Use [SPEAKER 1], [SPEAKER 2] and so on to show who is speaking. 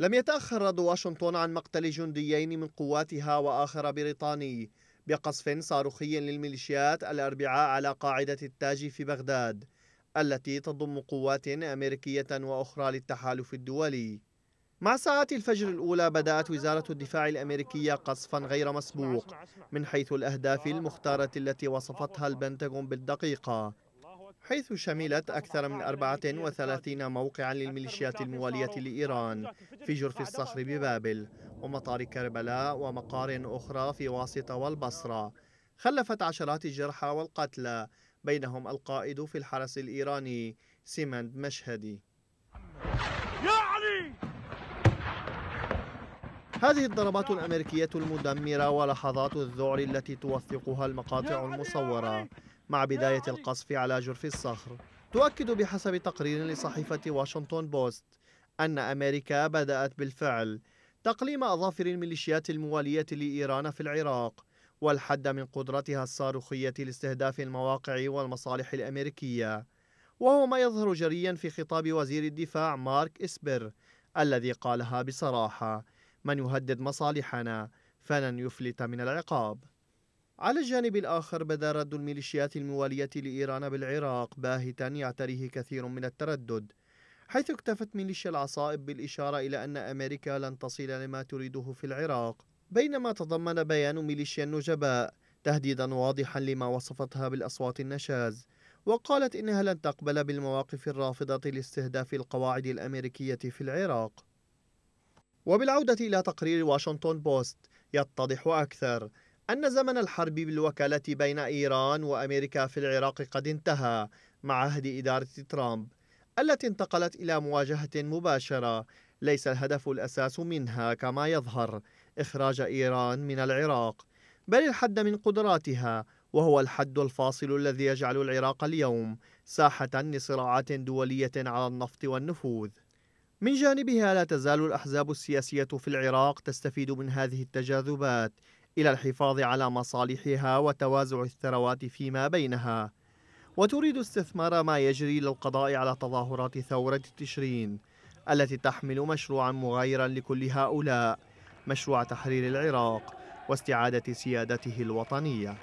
[SPEAKER 1] لم يتأخر رد واشنطن عن مقتل جنديين من قواتها وآخر بريطاني بقصف صاروخي للميليشيات الأربعاء على قاعدة التاج في بغداد التي تضم قوات أمريكية وأخرى للتحالف الدولي مع ساعات الفجر الأولى بدأت وزارة الدفاع الأمريكية قصفا غير مسبوق من حيث الأهداف المختارة التي وصفتها البنتاغون بالدقيقة حيث شملت أكثر من 34 موقعا للميليشيات الموالية لإيران في جرف الصخر ببابل ومطار كربلاء ومقار أخرى في واسطة والبصرة خلفت عشرات الجرحى والقتلى بينهم القائد في الحرس الإيراني سيمند مشهدي يا علي هذه الضربات الأمريكية المدمرة ولحظات الذعر التي توثقها المقاطع المصورة مع بداية القصف على جرف الصخر تؤكد بحسب تقرير لصحيفة واشنطن بوست أن أمريكا بدأت بالفعل تقليم أظافر الميليشيات الموالية لإيران في العراق والحد من قدرتها الصاروخية لاستهداف المواقع والمصالح الأمريكية وهو ما يظهر جريا في خطاب وزير الدفاع مارك إسبر الذي قالها بصراحة من يهدد مصالحنا فلن يفلت من العقاب على الجانب الآخر بدا رد الميليشيات الموالية لإيران بالعراق باهتا يعتريه كثير من التردد حيث اكتفت ميليشيا العصائب بالإشارة إلى أن أمريكا لن تصل لما تريده في العراق بينما تضمن بيان ميليشيا النجباء تهديدا واضحا لما وصفتها بالأصوات النشاز وقالت إنها لن تقبل بالمواقف الرافضة لاستهداف القواعد الأمريكية في العراق وبالعودة إلى تقرير واشنطن بوست يتضح أكثر أن زمن الحرب بالوكالة بين إيران وأمريكا في العراق قد انتهى مع عهد إدارة ترامب التي انتقلت إلى مواجهة مباشرة ليس الهدف الأساس منها كما يظهر إخراج إيران من العراق بل الحد من قدراتها وهو الحد الفاصل الذي يجعل العراق اليوم ساحة لصراعات دولية على النفط والنفوذ من جانبها لا تزال الأحزاب السياسية في العراق تستفيد من هذه التجاذبات إلى الحفاظ على مصالحها وتوازع الثروات فيما بينها وتريد استثمار ما يجري للقضاء على تظاهرات ثورة تشرين التي تحمل مشروعا مغايرا لكل هؤلاء مشروع تحرير العراق واستعادة سيادته الوطنية